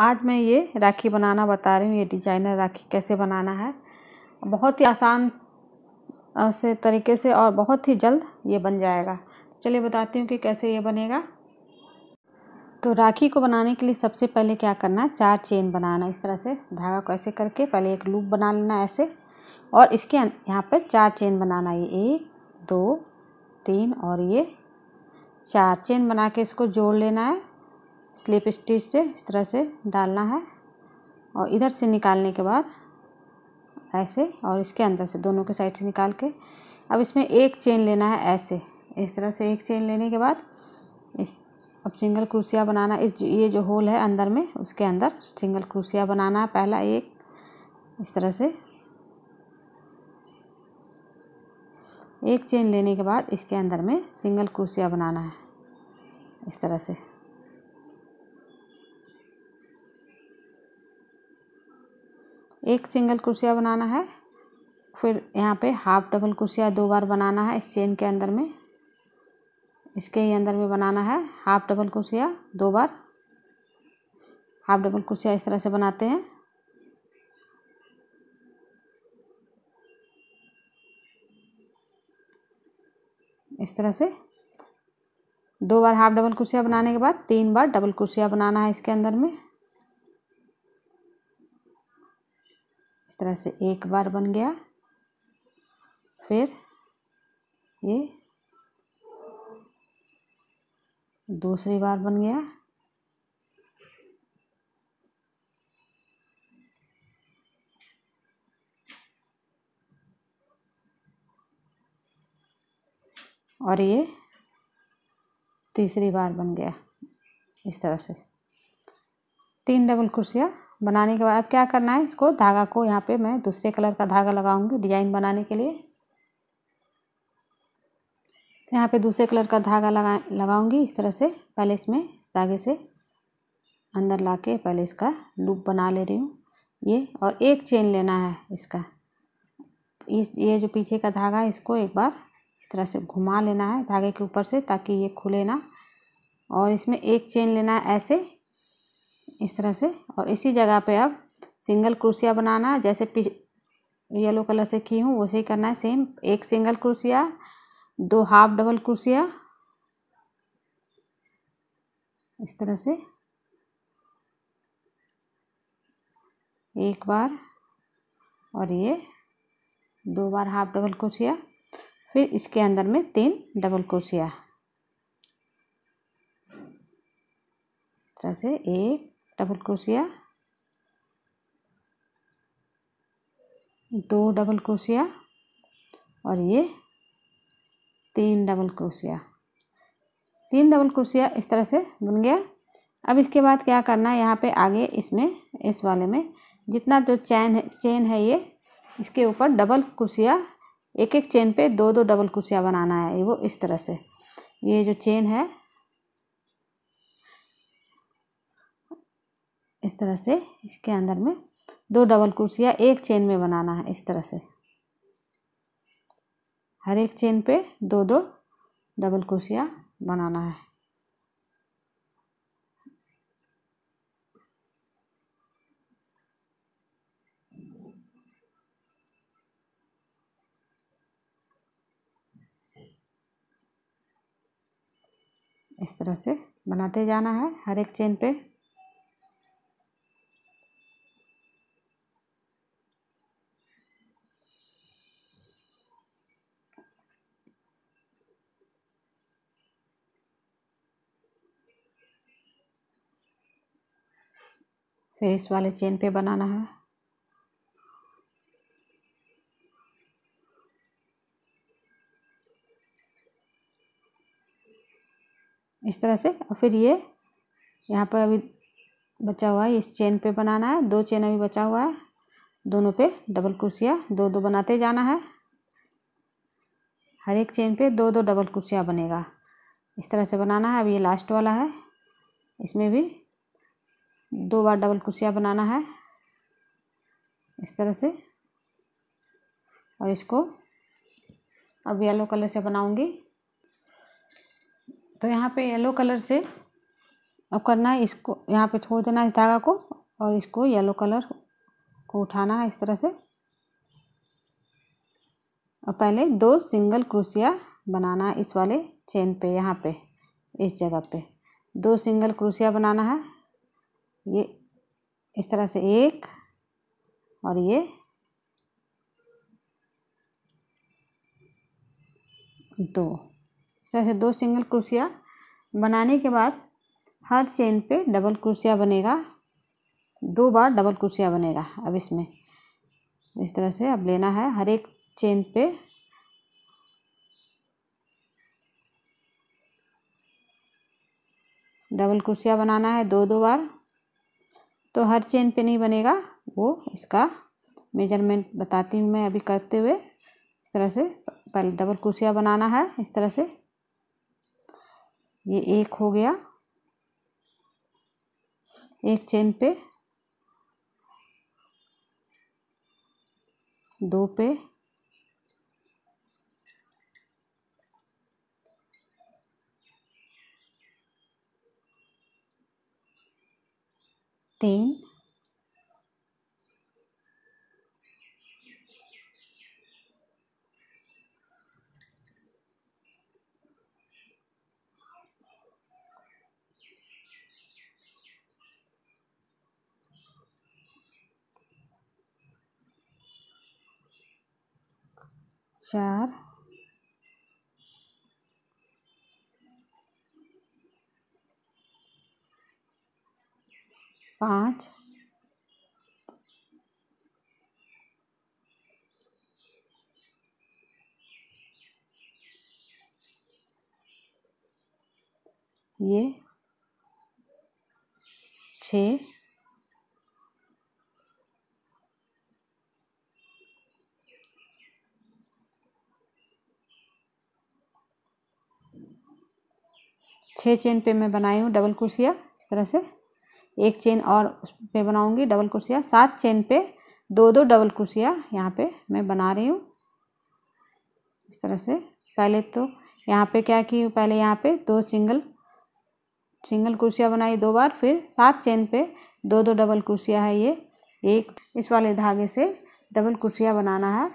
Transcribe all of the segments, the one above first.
आज मैं ये राखी बनाना बता रही हूँ ये डिजाइनर राखी कैसे बनाना है बहुत ही आसान से तरीके से और बहुत ही जल्द ये बन जाएगा चलिए बताती हूँ कि कैसे ये बनेगा तो राखी को बनाने के लिए सबसे पहले क्या करना है चार चेन बनाना इस तरह से धागा को ऐसे करके पहले एक लूप बना लेना ऐसे और इसके यहाँ पर चार चेन बनाना ये एक दो तीन और ये चार चेन बना के इसको जोड़ लेना है स्लिप स्टिच से इस तरह से डालना है और इधर से निकालने के बाद ऐसे और इसके अंदर से दोनों के साइड से निकाल के अब इसमें एक चेन लेना है ऐसे इस तरह से एक चेन लेने के बाद इस अब सिंगल क्रूसिया बनाना इस ये जो होल है अंदर में उसके अंदर सिंगल क्रूसिया बनाना है पहला एक इस तरह से एक चेन लेने के बाद इसके अंदर में सिंगल क्रूसिया बनाना है इस तरह से एक सिंगल कुर्सिया बनाना है फिर यहाँ पे हाफ डबल कुर्सिया दो बार बनाना है इस चेन के अंदर में इसके ही अंदर में बनाना है हाफ डबल कुर्सिया दो बार हाफ डबल कुर्सिया इस तरह से बनाते हैं इस तरह से दो बार हाफ डबल कुर्सिया बनाने के बाद तीन बार डबल कुर्सिया बनाना है इसके अंदर में इस तरह से एक बार बन गया फिर ये दूसरी बार बन गया और ये तीसरी बार बन गया इस तरह से तीन डबल क्रोशिया बनाने के बाद अब क्या करना है इसको धागा को यहाँ पे मैं दूसरे कलर का धागा लगाऊंगी डिजाइन बनाने के लिए यहाँ पे दूसरे कलर का धागा लगा लगाऊंगी इस तरह से पहले इसमें इस धागे से अंदर ला के पहले इसका लूप बना ले रही हूँ ये और एक चेन लेना है इसका इस ये जो पीछे का धागा है इसको एक बार इस तरह से घुमा लेना है धागे के ऊपर से ताकि ये खुले ना और इसमें एक चेन लेना है ऐसे इस तरह से और इसी जगह पे अब सिंगल क्रोशिया बनाना जैसे येलो कलर से की हूँ वैसे ही करना है सेम एक सिंगल क्रोशिया दो हाफ डबल क्रोशिया इस तरह से एक बार और ये दो बार हाफ डबल क्रोशिया फिर इसके अंदर में तीन डबल क्रोशिया इस तरह से एक डबल क्रोशिया दो डबल क्रोशिया और ये तीन डबल क्रोशिया तीन डबल क्रोशिया इस तरह से बन गया अब इसके बाद क्या करना है यहाँ पे आगे इसमें इस वाले में जितना जो चैन है चेन है ये इसके ऊपर डबल क्रोशिया एक एक चेन पे दो दो डबल क्रोशिया बनाना है वो इस तरह से ये जो चेन है इस तरह से इसके अंदर में दो डबल क्रोशिया एक चेन में बनाना है इस तरह से हर एक चेन पे दो दो डबल क्रोशिया बनाना है इस तरह से बनाते जाना है हर एक चेन पे फिर इस वाले चेन पे बनाना है इस तरह से और फिर ये यहाँ पर अभी बचा हुआ है इस चेन पे बनाना है दो चेन अभी बचा हुआ है दोनों पे डबल कुर्सिया दो दो बनाते जाना है हर एक चेन पे दो दो डबल कुर्सिया बनेगा इस तरह से बनाना है अब ये लास्ट वाला है इसमें भी दो बार डबल कुशिया बनाना है इस तरह से और इसको अब येलो कलर से बनाऊंगी तो यहाँ पे येलो कलर से अब करना है इसको यहाँ पे छोड़ देना है धागा को और इसको येलो कलर को उठाना है इस तरह से और पहले दो सिंगल क्रोशिया बनाना है इस वाले चेन पे यहाँ पे इस जगह पे दो सिंगल क्रोशिया बनाना है ये इस तरह से एक और ये दो इस तरह से दो सिंगल क्रोशिया बनाने के बाद हर चेन पे डबल क्रोशिया बनेगा दो बार डबल क्रोशिया बनेगा अब इसमें इस तरह से अब लेना है हर एक चेन पे डबल क्रोशिया बनाना है दो दो बार तो हर चेन पे नहीं बनेगा वो इसका मेजरमेंट बताती हूँ मैं अभी करते हुए इस तरह से पहले डबल कुर्सिया बनाना है इस तरह से ये एक हो गया एक चेन पे दो पे then four. पाँच ये छ छः चेन पे मैं बनाई हूँ डबल कुर्सिया इस तरह से एक चेन और उस पर बनाऊँगी डबल कुर्सिया सात चेन पे दो दो डबल कुर्सिया यहाँ पे मैं बना रही हूँ इस तरह से पहले तो यहाँ पे क्या की पहले यहाँ पे दो सिंगल सिंगल कुर्सिया बनाई दो बार फिर सात चेन पे दो दो डबल कुर्सिया है ये एक इस वाले धागे से डबल कुर्सिया बनाना है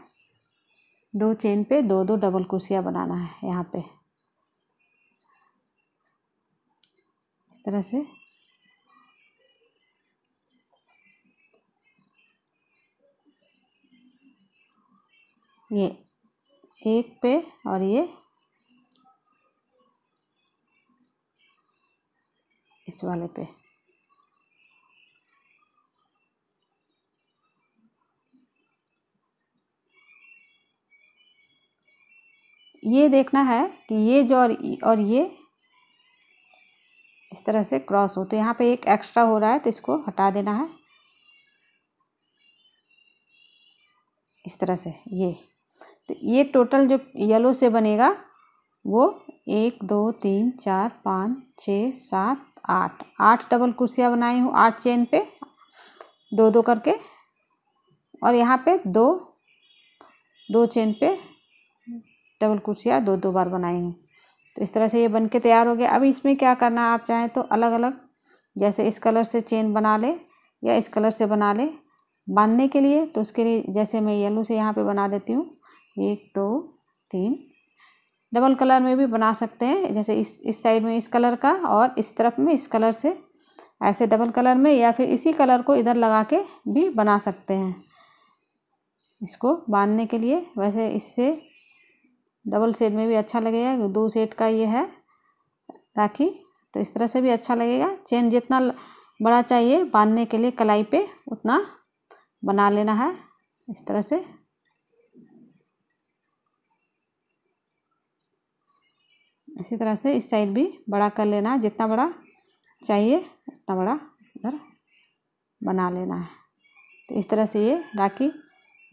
दो चेन पे दो दो डबल कुर्सिया बनाना है यहाँ पे इस तरह से ये एक पे और ये इस वाले पे ये देखना है कि ये जो और और ये इस तरह से क्रॉस हो तो यहाँ पे एक एक्स्ट्रा हो रहा है तो इसको हटा देना है इस तरह से ये तो ये टोटल जो येलो से बनेगा वो एक दो तीन चार पाँच छः सात आठ आठ डबल कुर्सियाँ बनाई हूँ आठ चेन पे दो दो करके और यहाँ पे दो दो चेन पे डबल कुर्सियाँ दो दो बार बनाई हूँ तो इस तरह से ये बन के तैयार हो गया अब इसमें क्या करना आप चाहें तो अलग अलग जैसे इस कलर से चेन बना ले या इस कलर से बना ले बांधने के लिए तो उसके लिए जैसे मैं येलो से यहाँ पे बना देती हूँ एक दो तीन डबल कलर में भी बना सकते हैं जैसे इस इस साइड में इस कलर का और इस तरफ में इस कलर से ऐसे डबल कलर में या फिर इसी कलर को इधर लगा के भी बना सकते हैं इसको बांधने के लिए वैसे इससे डबल सेट में भी अच्छा लगेगा दो सेट का ये है राखी तो इस तरह से भी अच्छा लगेगा चेन जितना बड़ा चाहिए बांधने के लिए कलाई पे उतना बना लेना है इस तरह से इसी तरह से इस साइड भी बड़ा कर लेना है जितना बड़ा चाहिए उतना बड़ा इधर बना लेना है तो इस तरह से ये राखी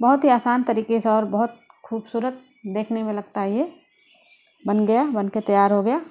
बहुत ही आसान तरीके से और बहुत खूबसूरत देखने में लगता है ये बन गया बन के तैयार हो गया